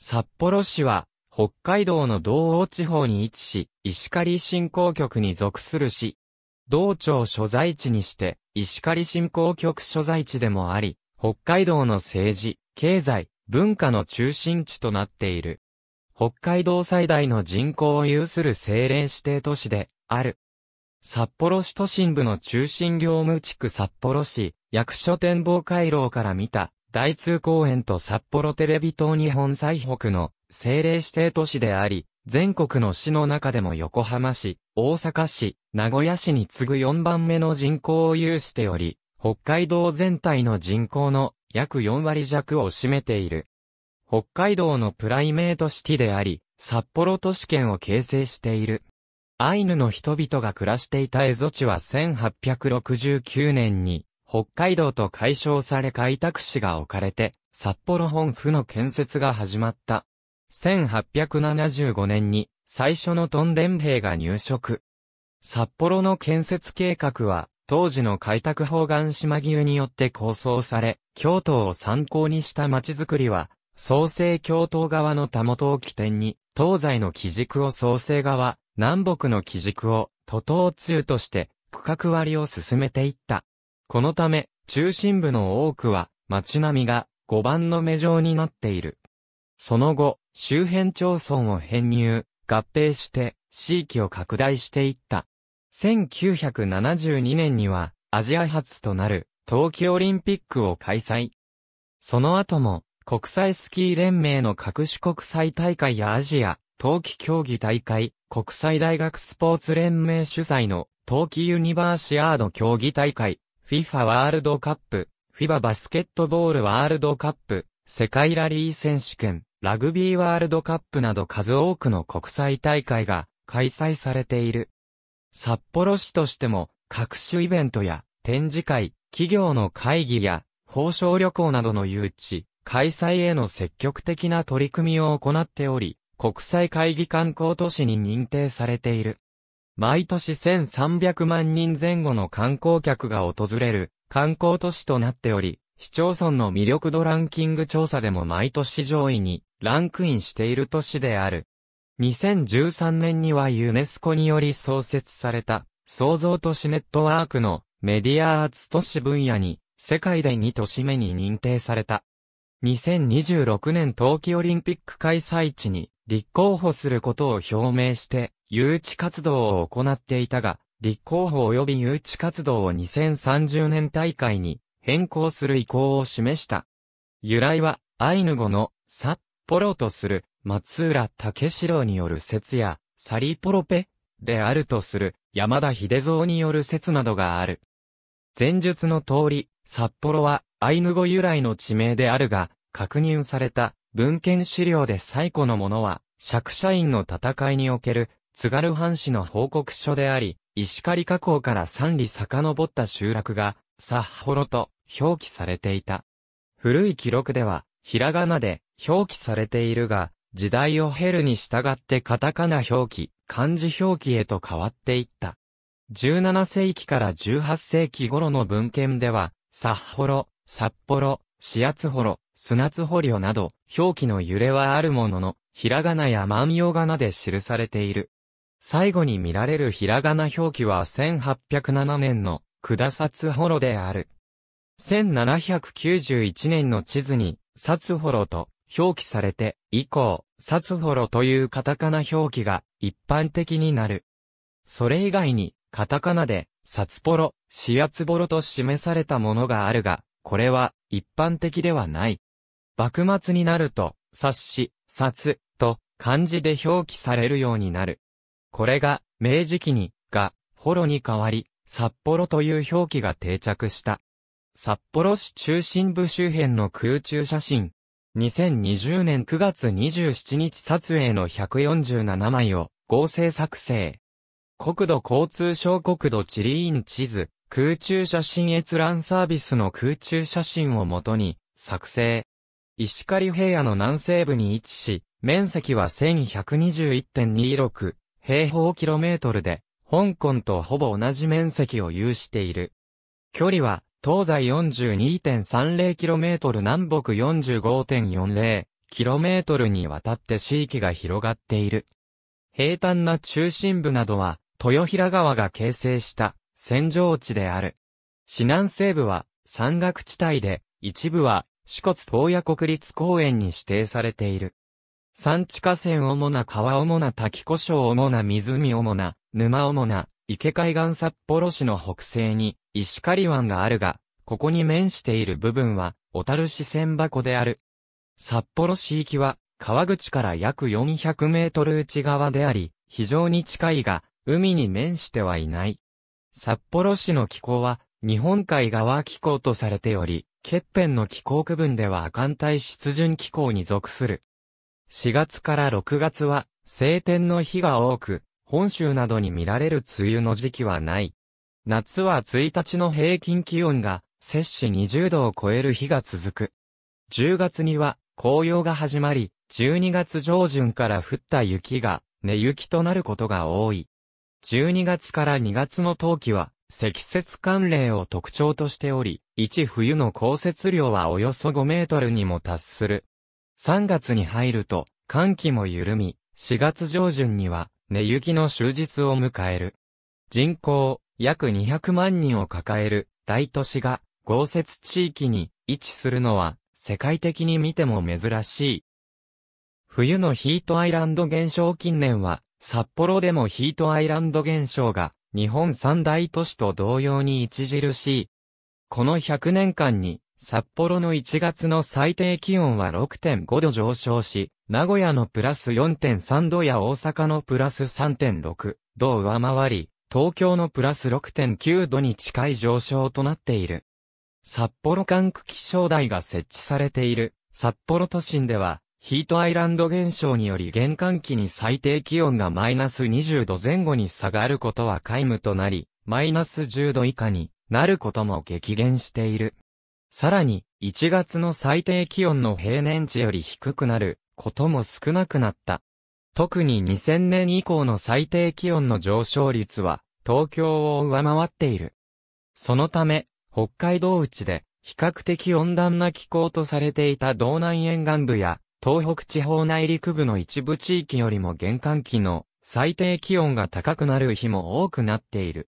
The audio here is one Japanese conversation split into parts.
札幌市は、北海道の道央地方に位置し、石狩振興局に属する市。道庁所在地にして、石狩振興局所在地でもあり、北海道の政治、経済、文化の中心地となっている。北海道最大の人口を有する政令指定都市で、ある。札幌市都心部の中心業務地区札幌市、役所展望回廊から見た大通公園と札幌テレビ塔日本最北の政令指定都市であり、全国の市の中でも横浜市、大阪市、名古屋市に次ぐ4番目の人口を有しており、北海道全体の人口の約4割弱を占めている。北海道のプライメートシティであり、札幌都市圏を形成している。アイヌの人々が暮らしていた蝦夷地は1869年に北海道と解消され開拓市が置かれて、札幌本府の建設が始まった。1875年に最初のトンデン兵が入植。札幌の建設計画は、当時の開拓方眼島牛によって構想され、京都を参考にした町づくりは、創生京都側のたもとを起点に、東西の基軸を創生側、南北の基軸を、都東通として、区画割りを進めていった。このため、中心部の多くは、街並みが、5番の目状になっている。その後、周辺町村を編入、合併して、地域を拡大していった。1972年には、アジア初となる、冬季オリンピックを開催。その後も、国際スキー連盟の各種国際大会やアジア、冬季競技大会、国際大学スポーツ連盟主催の冬季ユニバーシアード競技大会、FIFA ワールドカップ、FIBA バスケットボールワールドカップ、世界ラリー選手権、ラグビーワールドカップなど数多くの国際大会が開催されている。札幌市としても各種イベントや展示会、企業の会議や報奨旅行などの誘致、開催への積極的な取り組みを行っており、国際会議観光都市に認定されている。毎年1300万人前後の観光客が訪れる観光都市となっており、市町村の魅力度ランキング調査でも毎年上位にランクインしている都市である。2013年にはユネスコにより創設された創造都市ネットワークのメディアアーツ都市分野に世界で2都市目に認定された。2026年冬季オリンピック開催地に立候補することを表明して誘致活動を行っていたが、立候補及び誘致活動を2030年大会に変更する意向を示した。由来は、アイヌ語の、札幌とする、松浦武四郎による説や、サリポロペ、であるとする、山田秀蔵による説などがある。前述の通り、札幌は、アイヌ語由来の地名であるが、確認された、文献資料で最古のものは、釈社員の戦いにおける、津軽藩士の報告書であり、石狩河口から三里遡った集落が、サッホロと表記されていた。古い記録では、ひらがなで表記されているが、時代を経るに従ってカタカナ表記、漢字表記へと変わっていった。17世紀から18世紀頃の文献では、札幌、札幌、四厚幌、砂津掘など、表記の揺れはあるものの、ひらがなや万葉仮名で記されている。最後に見られるひらがな表記は1807年の下札幌である。1791年の地図に、札幌と表記されて、以降、札幌というカタカナ表記が一般的になる。それ以外に、カタカナで、札幌、シアツボロと示されたものがあるが、これは一般的ではない。幕末になると、冊子、札と漢字で表記されるようになる。これが、明治期に、が、ホロに変わり、札幌という表記が定着した。札幌市中心部周辺の空中写真。2020年9月27日撮影の147枚を合成作成。国土交通省国土地理院地図、空中写真閲覧サービスの空中写真をもとに作成。石狩平野の南西部に位置し、面積は1121.26平方キロメートルで、香港とほぼ同じ面積を有している。距離は、東西 42.30km 南北 45.40km にわたって地域が広がっている。平坦な中心部などは、豊平川が形成した扇状地である。市南西部は山岳地帯で、一部は四骨東野国立公園に指定されている。山地河川主な川主な滝湖省主な湖主な沼主な池海岸札幌市の北西に石狩湾があるが、ここに面している部分は小樽市千箱である。札幌市域は川口から約400メートル内側であり、非常に近いが、海に面してはいない。札幌市の気候は日本海側気候とされており、欠片の気候区分では寒帯湿潤気候に属する。4月から6月は晴天の日が多く、本州などに見られる梅雨の時期はない。夏は1日の平均気温が摂氏20度を超える日が続く。10月には紅葉が始まり、12月上旬から降った雪が寝雪となることが多い。12月から2月の冬季は積雪寒冷を特徴としており、一冬の降雪量はおよそ5メートルにも達する。3月に入ると、寒気も緩み、4月上旬には、寝雪の終日を迎える。人口、約200万人を抱える、大都市が、豪雪地域に位置するのは、世界的に見ても珍しい。冬のヒートアイランド現象近年は、札幌でもヒートアイランド現象が、日本三大都市と同様に著しい。この100年間に札幌の1月の最低気温は6.5度上昇し、名古屋のプラス4.3度や大阪のプラス3.6度を上回り、東京のプラス6.9度に近い上昇となっている。札幌管区気象台が設置されている札幌都心では、ヒートアイランド現象により玄関期に最低気温がマイナス20度前後に下がることは皆無となり、マイナス10度以下になることも激減している。さらに、1月の最低気温の平年値より低くなることも少なくなった。特に2000年以降の最低気温の上昇率は、東京を上回っている。そのため、北海道内で、比較的温暖な気候とされていた道南沿岸部や、東北地方内陸部の一部地域よりも玄関期の最低気温が高くなる日も多くなっている。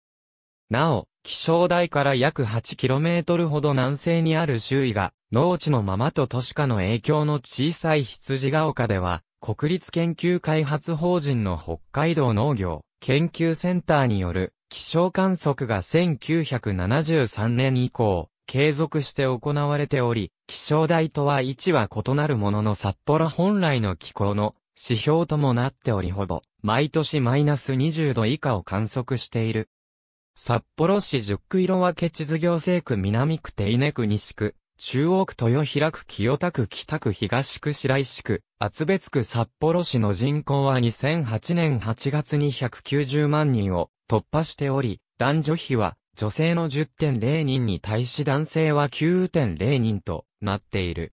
なお、気象台から約 8km ほど南西にある周囲が、農地のままと都市化の影響の小さい羊ヶ丘では、国立研究開発法人の北海道農業研究センターによる気象観測が1973年以降、継続して行われており、気象台とは位置は異なるものの札幌本来の気候の指標ともなっておりほぼ、毎年マイナス20度以下を観測している。札幌市十区色分け地図行政区南区手稲区西区、中央区豊平区清田区北区東区白石区、厚別区札幌市の人口は2008年8月に190万人を突破しており、男女比は女性の10.0人に対し男性は9.0人となっている。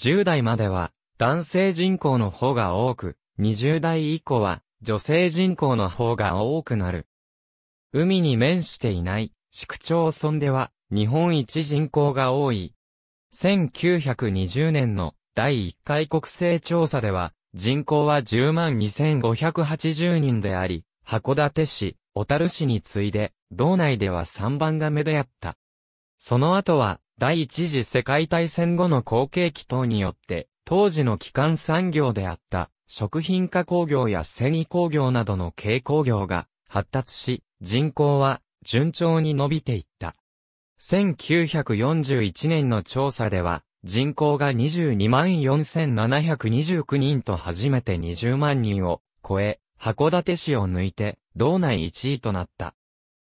10代までは男性人口の方が多く、20代以降は女性人口の方が多くなる。海に面していない、市区町村では、日本一人口が多い。1920年の第1回国勢調査では、人口は102,580人であり、函館市、小樽市に次いで、道内では3番が目であった。その後は、第一次世界大戦後の後継期等によって、当時の基幹産業であった、食品加工業や繊維工業などの軽工業が発達し、人口は順調に伸びていった。1941年の調査では、人口が224,729人と初めて20万人を超え、函館市を抜いて、道内1位となった。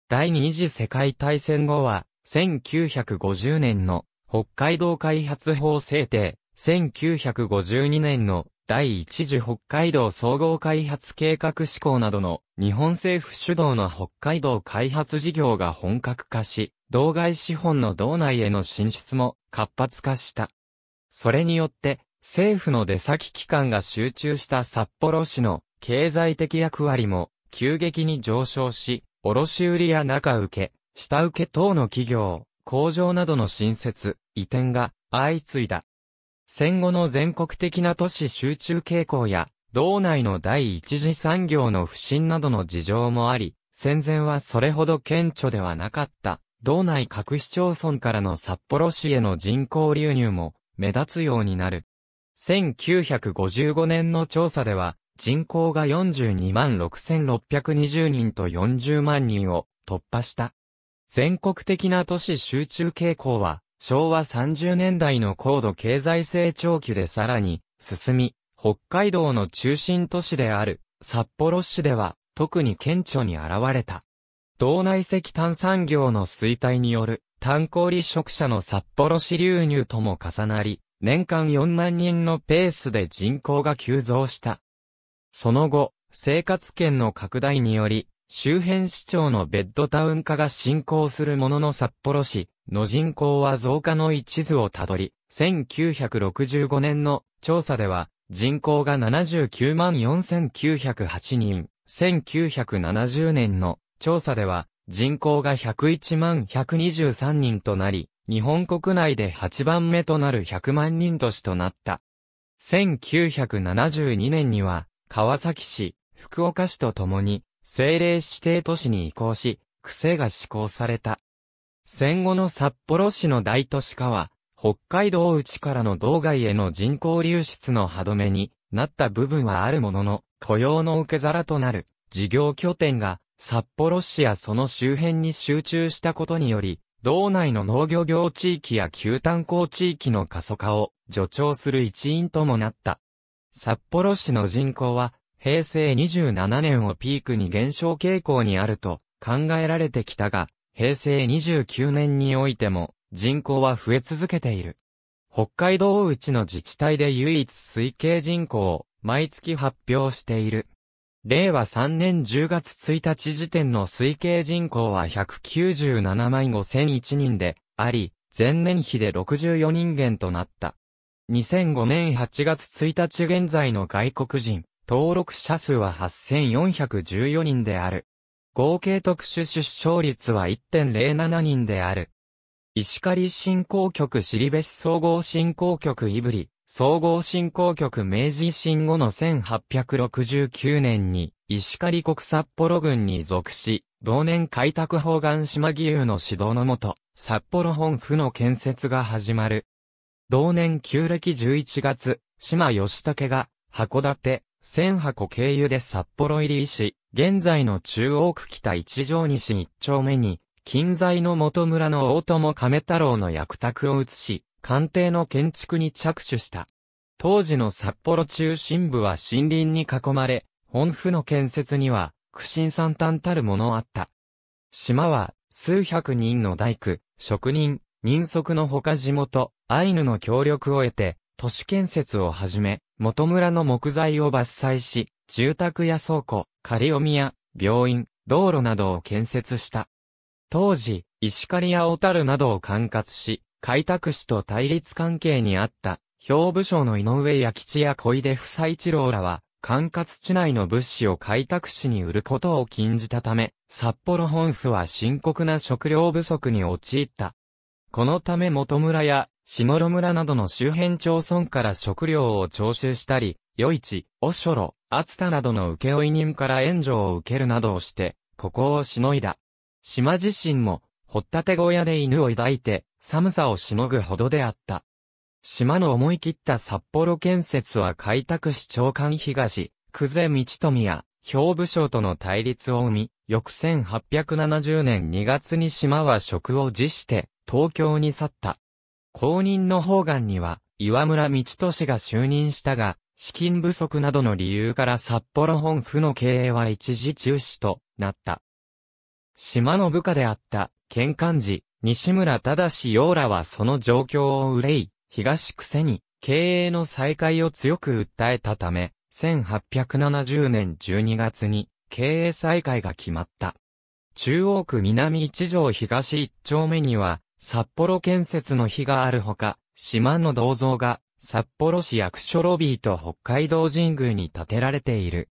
第二次世界大戦後は、1950年の北海道開発法制定、1952年の第一次北海道総合開発計画施行などの日本政府主導の北海道開発事業が本格化し、道外資本の道内への進出も活発化した。それによって、政府の出先機関が集中した札幌市の経済的役割も急激に上昇し、卸売や中受け、下請け等の企業、工場などの新設、移転が相次いだ。戦後の全国的な都市集中傾向や、道内の第一次産業の不振などの事情もあり、戦前はそれほど顕著ではなかった。道内各市町村からの札幌市への人口流入も目立つようになる。1955年の調査では、人口が42万6620人と40万人を突破した。全国的な都市集中傾向は、昭和30年代の高度経済成長期でさらに進み、北海道の中心都市である札幌市では特に顕著に現れた。道内石炭産業の衰退による炭鉱離職者の札幌市流入とも重なり、年間4万人のペースで人口が急増した。その後、生活圏の拡大により、周辺市長のベッドタウン化が進行するものの札幌市、の人口は増加の一途をたどり、1965年の調査では、人口が79万4908人、1970年の調査では、人口が101万123人となり、日本国内で8番目となる100万人都市となった。1972年には、川崎市、福岡市とともに、政令指定都市に移行し、癖が施行された。戦後の札幌市の大都市化は、北海道内からの道外への人口流出の歯止めになった部分はあるものの、雇用の受け皿となる事業拠点が札幌市やその周辺に集中したことにより、道内の農業業地域や旧炭鉱地域の過疎化を助長する一因ともなった。札幌市の人口は平成27年をピークに減少傾向にあると考えられてきたが、平成29年においても人口は増え続けている。北海道内の自治体で唯一推計人口を毎月発表している。令和3年10月1日時点の推計人口は197万5001人であり、前年比で64人減となった。2005年8月1日現在の外国人、登録者数は8414人である。合計特殊出生率は1.07人である。石狩振興局尻別総合振興局いぶり、総合振興局明治維新後の1869年に、石狩国札幌郡に属し、同年開拓法岩島義勇の指導のもと、札幌本府の建設が始まる。同年旧暦11月、島義武が、函館、千箱経由で札幌入りし、現在の中央区北一条西一丁目に、近在の元村の大友亀太郎の役宅を移し、官邸の建築に着手した。当時の札幌中心部は森林に囲まれ、本府の建設には、苦心惨憺たるものあった。島は、数百人の大工、職人、人足のほか地元、アイヌの協力を得て、都市建設をはじめ、元村の木材を伐採し、住宅や倉庫、狩読や病院、道路などを建設した。当時、石狩や小樽などを管轄し、開拓士と対立関係にあった、兵部省の井上や吉や小出夫妻一郎らは、管轄地内の物資を開拓士に売ることを禁じたため、札幌本府は深刻な食料不足に陥った。このため元村や下呂村などの周辺町村から食料を徴収したり、余市、おしょろ、厚田などの請負人から援助を受けるなどをして、ここをしのいだ。島自身も、掘ったて小屋で犬を抱いて、寒さをしのぐほどであった。島の思い切った札幌建設は開拓市長官東、久世道富や、兵部省との対立を生み、翌1870年2月に島は職を辞して、東京に去った。公認の方眼には、岩村道俊が就任したが、資金不足などの理由から札幌本府の経営は一時中止となった。島の部下であった、県幹寺、西村忠洋らはその状況を憂い、東区瀬に、経営の再開を強く訴えたため、1870年12月に、経営再開が決まった。中央区南一条東一丁目には、札幌建設の碑があるほか、島の銅像が、札幌市役所ロビーと北海道神宮に建てられている。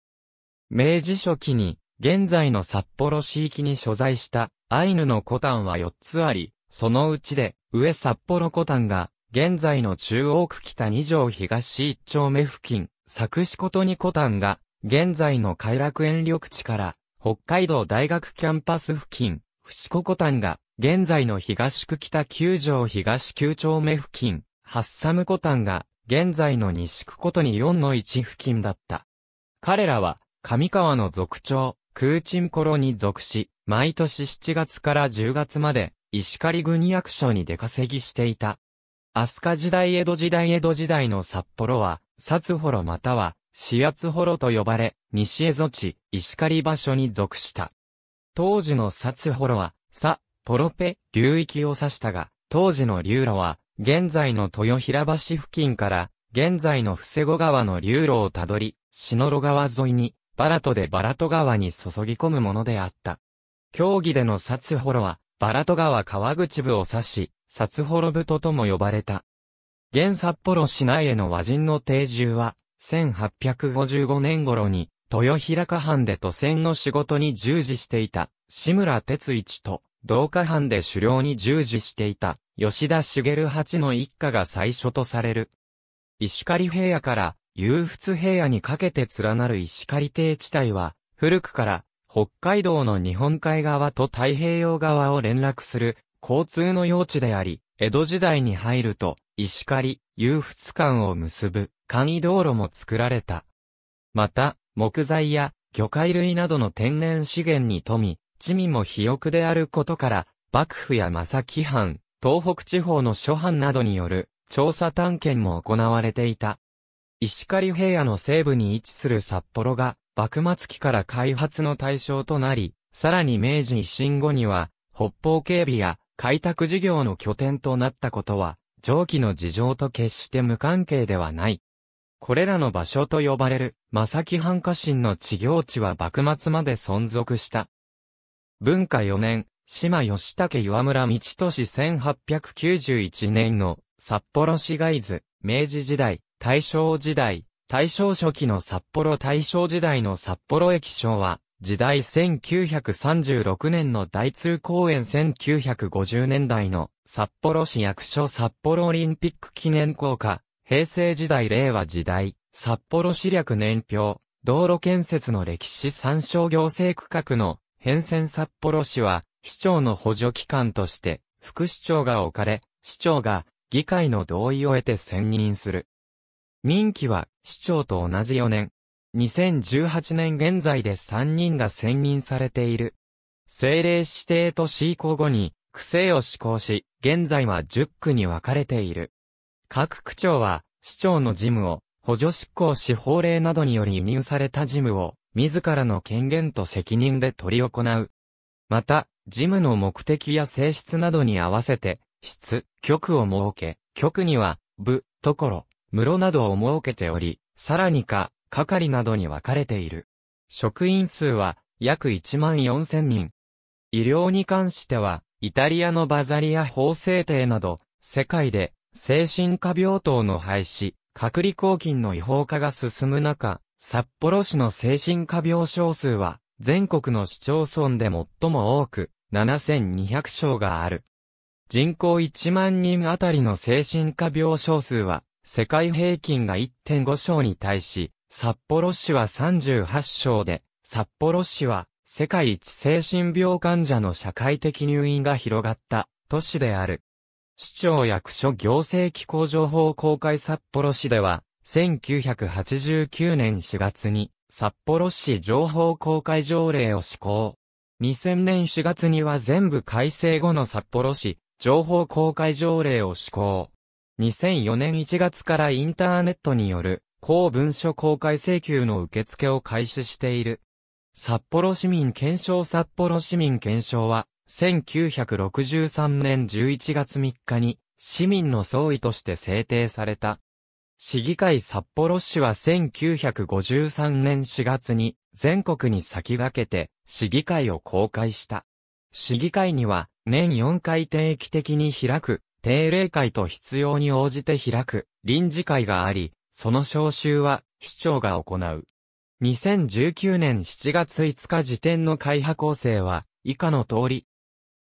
明治初期に、現在の札幌市域に所在したアイヌの古丹は4つあり、そのうちで、上札幌古丹が、現在の中央区北2条東1丁目付近、作詞ことに古丹が、現在の偕楽園緑地から、北海道大学キャンパス付近、伏子古丹が、現在の東区北九条東九丁目付近、ハッサムコタンが、現在の西区ことに4の1付近だった。彼らは、上川の族長、空鎮頃に属し、毎年7月から10月まで、石狩郡役所に出稼ぎしていた。飛鳥時代江戸時代江戸時代の札幌は、札幌または、四圧幌と呼ばれ、西江戸地、石狩場所に属した。当時の札幌は、佐ポロペ流域を指したが、当時の流路は、現在の豊平橋付近から、現在の伏子川の流路をたどり、篠路川沿いに、バラトでバラト川に注ぎ込むものであった。競技での札幌は、バラト川川口部を指し、札幌部ととも呼ばれた。現札幌市内への和人の定住は、1855年頃に、豊平河畔で渡船の仕事に従事していた、志村哲一と、同化藩で狩猟に従事していた、吉田茂八の一家が最初とされる。石狩平野から、雄仏平野にかけて連なる石狩低地帯は、古くから、北海道の日本海側と太平洋側を連絡する、交通の用地であり、江戸時代に入ると、石狩、雄仏間を結ぶ、簡易道路も作られた。また、木材や魚介類などの天然資源に富み、地味も肥沃であることから、幕府や正木藩、東北地方の諸藩などによる調査探検も行われていた。石狩平野の西部に位置する札幌が、幕末期から開発の対象となり、さらに明治維新後には、北方警備や開拓事業の拠点となったことは、上記の事情と決して無関係ではない。これらの場所と呼ばれる、正木藩家臣の地療地は幕末まで存続した。文化4年、島吉武岩村道俊1891年の札幌市街図、明治時代、大正時代、大正初期の札幌大正時代の札幌駅章は、時代1936年の大通公園1950年代の札幌市役所札幌オリンピック記念校歌、平成時代令和時代、札幌市略年表、道路建設の歴史参照行政区画の変遷札幌市は、市長の補助機関として、副市長が置かれ、市長が議会の同意を得て選任する。任期は市長と同じ4年。2018年現在で3人が選任されている。政令指定都市移行後に、区政を施行し、現在は10区に分かれている。各区長は、市長の事務を、補助執行し法令などにより輸入された事務を、自らの権限と責任で取り行う。また、事務の目的や性質などに合わせて、質、局を設け、局には、部、ところ、室などを設けており、さらにか、係などに分かれている。職員数は、約1万4千人。医療に関しては、イタリアのバザリア法制定など、世界で、精神科病棟の廃止、隔離抗菌の違法化が進む中、札幌市の精神科病床数は、全国の市町村で最も多く、7200床がある。人口1万人あたりの精神科病床数は、世界平均が1.5床に対し、札幌市は38床で、札幌市は、世界一精神病患者の社会的入院が広がった都市である。市長役所行政機構情報公開札幌市では、1989年4月に札幌市情報公開条例を施行。2000年4月には全部改正後の札幌市情報公開条例を施行。2004年1月からインターネットによる公文書公開請求の受付を開始している。札幌市民検証札幌市民検証は、1963年11月3日に市民の総意として制定された市議会札幌市は1953年4月に全国に先駆けて市議会を公開した。市議会には年4回定期的に開く定例会と必要に応じて開く臨時会があり、その招集は市長が行う。2019年7月5日時点の会派構成は以下の通り。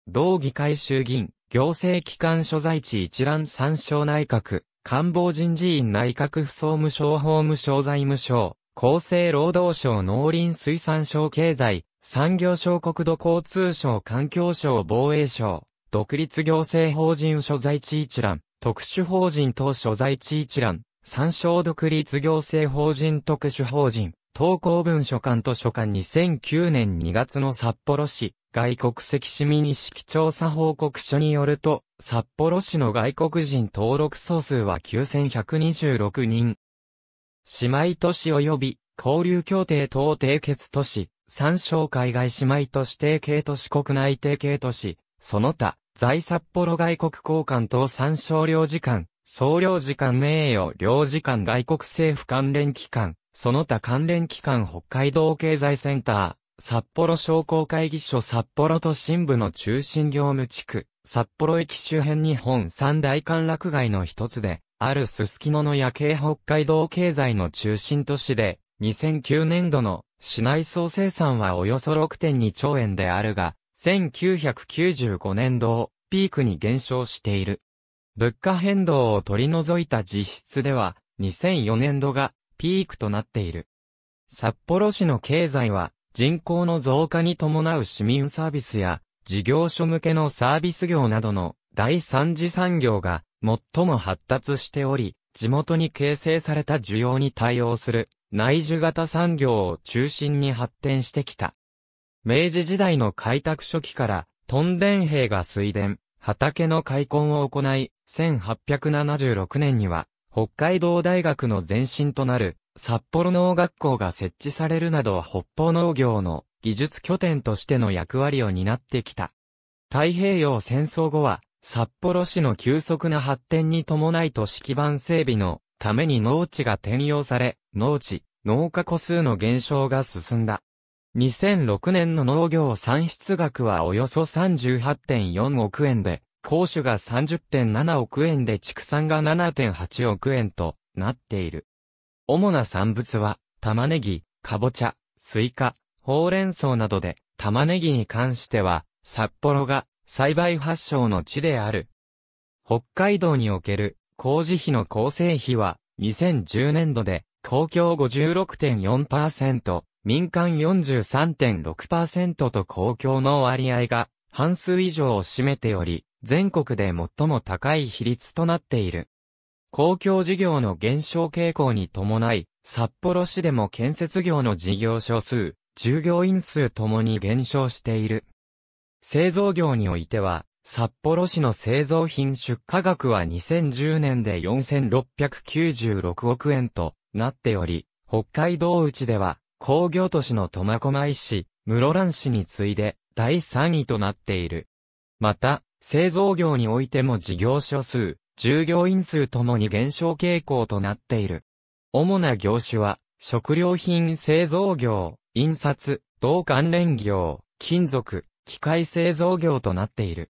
同議会衆議院、行政機関所在地一覧参照内閣、官房人事院内閣府総務省法務省財務省、厚生労働省農林水産省経済、産業省国土交通省環境省防衛省、独立行政法人所在地一覧、特殊法人等所在地一覧、参照独立行政法人特殊法人、投稿文書館図書館2009年2月の札幌市、外国籍市民意識調査報告書によると、札幌市の外国人登録総数は9126人。姉妹都市及び交流協定等締結都市、参照海外姉妹都市定型都市国内定型都市、その他、在札幌外国交換等参照領事館、総領事館名誉領事館外国政府関連機関、その他関連機関北海道経済センター、札幌商工会議所札幌都心部の中心業務地区、札幌駅周辺日本三大歓楽街の一つで、あるすすきのの夜景北海道経済の中心都市で、2009年度の市内総生産はおよそ6.2兆円であるが、1995年度をピークに減少している。物価変動を取り除いた実質では、2004年度がピークとなっている。札幌市の経済は人口の増加に伴う市民サービスや事業所向けのサービス業などの第三次産業が最も発達しており、地元に形成された需要に対応する内需型産業を中心に発展してきた。明治時代の開拓初期から、トンデン兵が水田、畑の開墾を行い、1876年には、北海道大学の前身となる、札幌農学校が設置されるなど北方農業の技術拠点としての役割を担ってきた。太平洋戦争後は、札幌市の急速な発展に伴い都市基盤整備のために農地が転用され、農地、農家個数の減少が進んだ。2006年の農業産出額はおよそ38.4億円で、公主が30.7億円で畜産が7.8億円となっている。主な産物は、玉ねぎ、かぼちゃ、スイカ、ほうれん草などで、玉ねぎに関しては、札幌が栽培発祥の地である。北海道における工事費の構成費は、2010年度で、公共56.4%、民間43.6%と公共の割合が半数以上を占めており、全国で最も高い比率となっている。公共事業の減少傾向に伴い、札幌市でも建設業の事業所数、従業員数ともに減少している。製造業においては、札幌市の製造品出荷額は2010年で4696億円となっており、北海道内では工業都市の苫小牧市、室蘭市に次いで第3位となっている。また、製造業においても事業所数、従業員数ともに減少傾向となっている。主な業種は、食料品製造業、印刷、同関連業、金属、機械製造業となっている。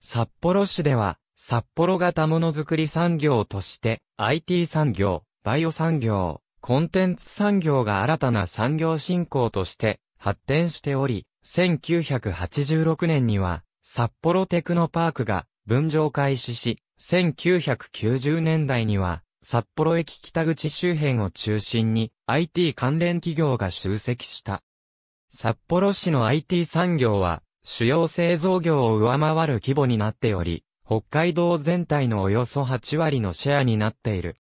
札幌市では、札幌型ものづくり産業として、IT 産業、バイオ産業、コンテンツ産業が新たな産業振興として発展しており、1986年には、札幌テクノパークが分譲開始し、1990年代には、札幌駅北口周辺を中心に IT 関連企業が集積した。札幌市の IT 産業は主要製造業を上回る規模になっており、北海道全体のおよそ8割のシェアになっている。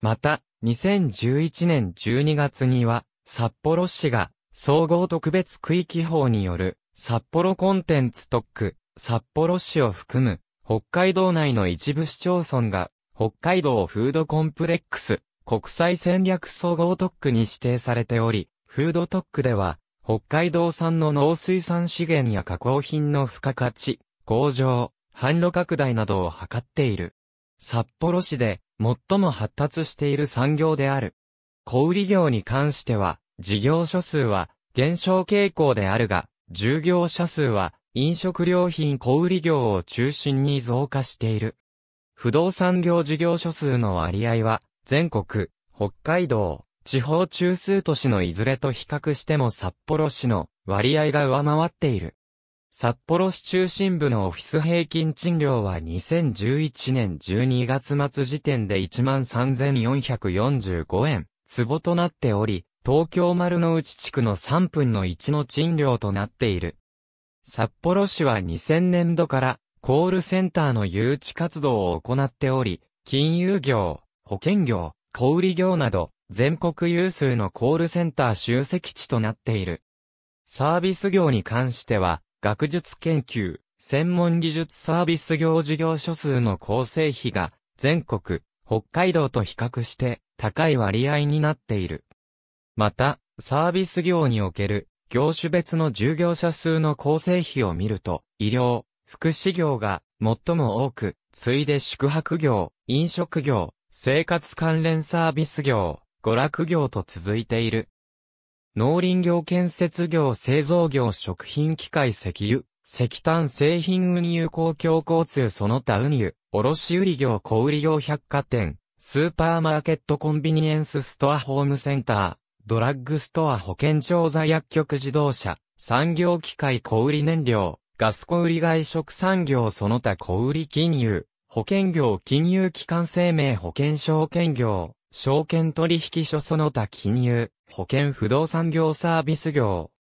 また、2011年12月には、札幌市が総合特別区域法による札幌コンテンツ特区、札幌市を含む北海道内の一部市町村が北海道フードコンプレックス、国際戦略総合特区に指定されており、フード特区では、北海道産の農水産資源や加工品の付加価値、向上、販路拡大などを図っている。札幌市で最も発達している産業である。小売業に関しては、事業所数は減少傾向であるが、従業者数は飲食料品小売業を中心に増加している。不動産業事業所数の割合は、全国、北海道、地方中枢都市のいずれと比較しても札幌市の割合が上回っている。札幌市中心部のオフィス平均賃料は2011年12月末時点で13,445円、坪となっており、東京丸の内地区の3分の1の賃料となっている。札幌市は2000年度からコールセンターの誘致活動を行っており、金融業、保険業、小売業など、全国有数のコールセンター集積地となっている。サービス業に関しては、学術研究、専門技術サービス業事業所数の構成比が、全国、北海道と比較して高い割合になっている。また、サービス業における業種別の従業者数の構成比を見ると、医療、福祉業が最も多く、次いで宿泊業、飲食業、生活関連サービス業、娯楽業と続いている。農林業建設業製造業食品機械石油、石炭製品運輸公共交通その他運輸、卸売業小売業百貨店、スーパーマーケットコンビニエンスストアホームセンター、ドラッグストア保健調査薬局自動車、産業機械小売燃料、ガス小売外食産業その他小売金融、保険業金融機関生命保険証券業、証券取引所その他金融、保険不動産業サービス業、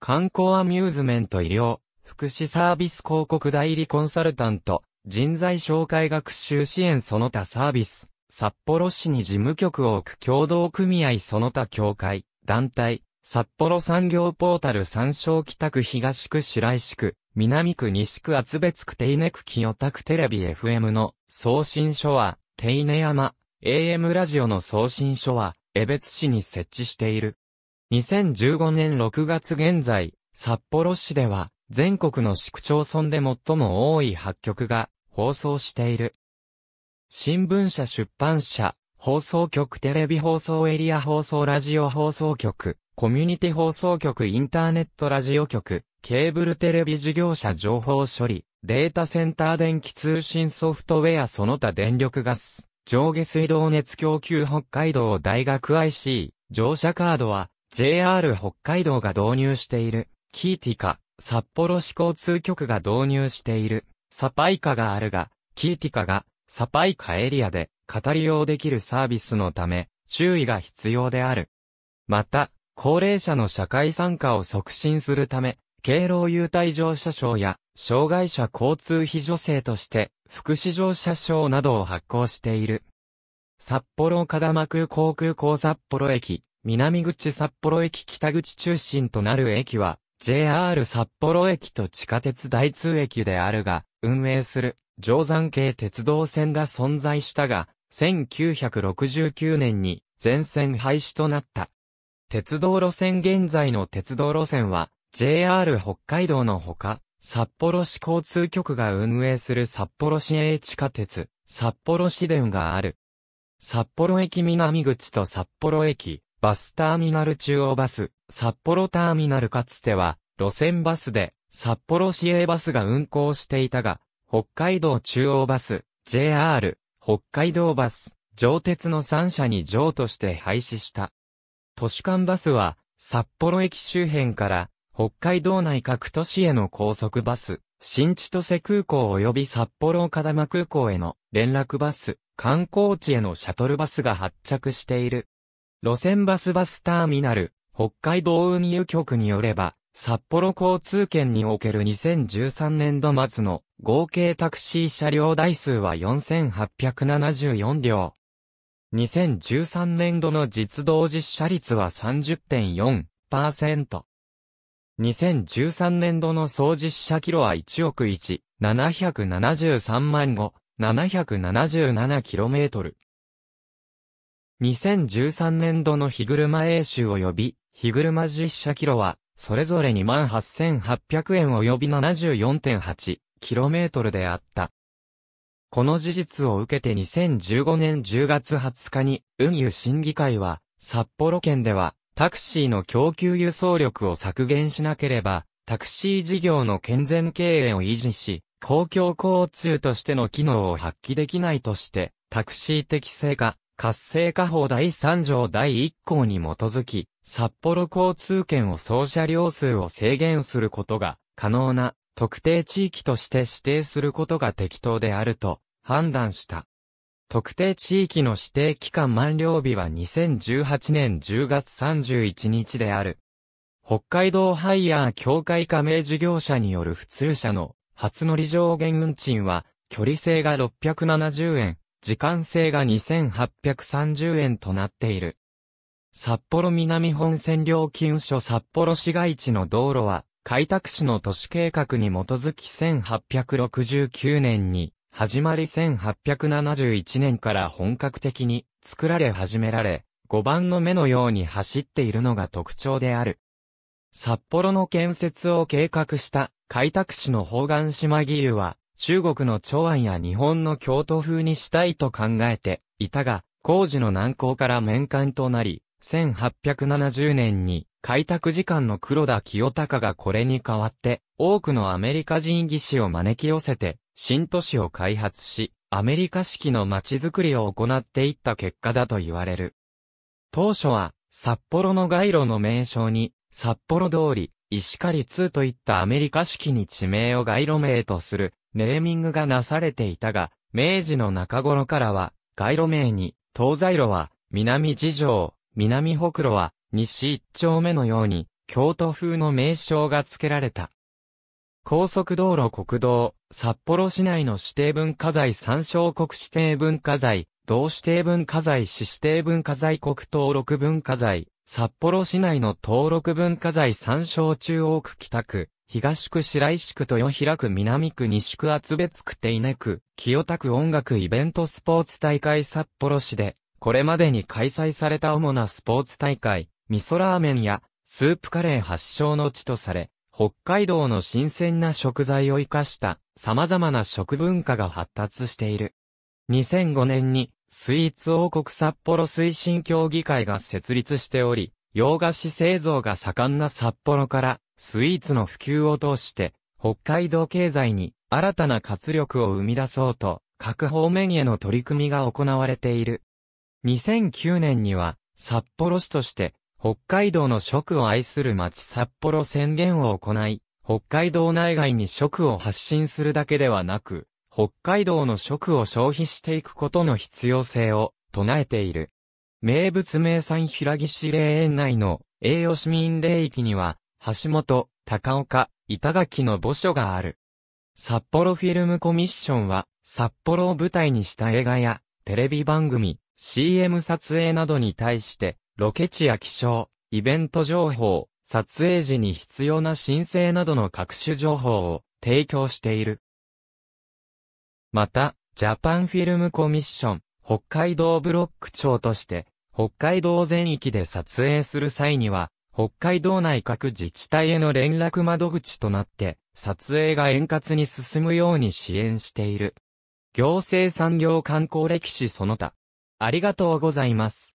観光アミューズメント医療、福祉サービス広告代理コンサルタント、人材紹介学習支援その他サービス、札幌市に事務局を置く共同組合その他協会、団体、札幌産業ポータル参照北区東区白石区、南区西区厚別区手稲区清田区テレビ FM の送信所は、手稲山、AM ラジオの送信所は、江別市に設置している。2015年6月現在、札幌市では、全国の市区町村で最も多い発局が放送している。新聞社出版社、放送局テレビ放送エリア放送ラジオ放送局、コミュニティ放送局インターネットラジオ局、ケーブルテレビ事業者情報処理、データセンター電気通信ソフトウェアその他電力ガス、上下水道熱供給北海道大学 IC、乗車カードは JR 北海道が導入している、キーティカ、札幌市交通局が導入している、サパイカがあるが、キーティカがサパイカエリアで語り用できるサービスのため、注意が必要である。また、高齢者の社会参加を促進するため、敬老優待乗車証や、障害者交通費助成として、福祉乗車証などを発行している。札幌片間空港空港札幌駅、南口札幌駅北口中心となる駅は、JR 札幌駅と地下鉄大通駅であるが、運営する定山系鉄道線が存在したが、1969年に全線廃止となった。鉄道路線現在の鉄道路線は、JR 北海道のほか、札幌市交通局が運営する札幌市営地下鉄、札幌市電がある。札幌駅南口と札幌駅、バスターミナル中央バス、札幌ターミナルかつては、路線バスで、札幌市営バスが運行していたが、北海道中央バス、JR、北海道バス、上鉄の3社に譲渡して廃止した。都市間バスは、札幌駅周辺から、北海道内各都市への高速バス、新千歳空港及び札幌岡玉空港への連絡バス、観光地へのシャトルバスが発着している。路線バスバスターミナル、北海道運輸局によれば、札幌交通圏における2013年度末の合計タクシー車両台数は4874両。2013年度の実動実写率は30.4%。2013年度の総実写キロは1億1、773万5、777キロメートル。2013年度の日車英集及び、日車実写キロは、それぞれ28,800円及び 74.8km であった。この事実を受けて2015年10月20日に、運輸審議会は、札幌県では、タクシーの供給輸送力を削減しなければ、タクシー事業の健全経営を維持し、公共交通としての機能を発揮できないとして、タクシー適正化、活性化法第3条第1項に基づき、札幌交通圏を総車両数を制限することが可能な特定地域として指定することが適当であると判断した。特定地域の指定期間満了日は2018年10月31日である。北海道ハイヤー協会加盟事業者による普通車の初乗り上限運賃は距離制が670円、時間制が2830円となっている。札幌南本線料金所札幌市街地の道路は開拓市の都市計画に基づき1869年に始まり1871年から本格的に作られ始められ、5番の目のように走っているのが特徴である。札幌の建設を計画した開拓市の方眼島義勇は中国の長安や日本の京都風にしたいと考えていたが、工事の難航から面館となり、1870年に開拓時間の黒田清隆がこれに代わって、多くのアメリカ人技師を招き寄せて、新都市を開発し、アメリカ式の街づくりを行っていった結果だと言われる。当初は、札幌の街路の名称に、札幌通り、石狩通といったアメリカ式に地名を街路名とする、ネーミングがなされていたが、明治の中頃からは、街路名に、東西路は、南地上、南北路は、西一丁目のように、京都風の名称が付けられた。高速道路国道、札幌市内の指定文化財参照国指定文化財、同指定文化財市指定文化財国登録文化財、札幌市内の登録文化財参照中央区北区、東区白石区豊平区南区西区厚別区手稲区、清田区音楽イベントスポーツ大会札幌市で、これまでに開催された主なスポーツ大会、味噌ラーメンやスープカレー発祥の地とされ、北海道の新鮮な食材を活かした様々な食文化が発達している。2005年にスイーツ王国札幌推進協議会が設立しており、洋菓子製造が盛んな札幌からスイーツの普及を通して北海道経済に新たな活力を生み出そうと各方面への取り組みが行われている。2009年には札幌市として北海道の食を愛する町札幌宣言を行い、北海道内外に食を発信するだけではなく、北海道の食を消費していくことの必要性を唱えている。名物名産平岸霊園内の栄養市民霊域には、橋本、高岡、板垣の墓所がある。札幌フィルムコミッションは、札幌を舞台にした映画や、テレビ番組、CM 撮影などに対して、ロケ地や気象、イベント情報、撮影時に必要な申請などの各種情報を提供している。また、ジャパンフィルムコミッション、北海道ブロック庁として、北海道全域で撮影する際には、北海道内各自治体への連絡窓口となって、撮影が円滑に進むように支援している。行政産業観光歴史その他。ありがとうございます。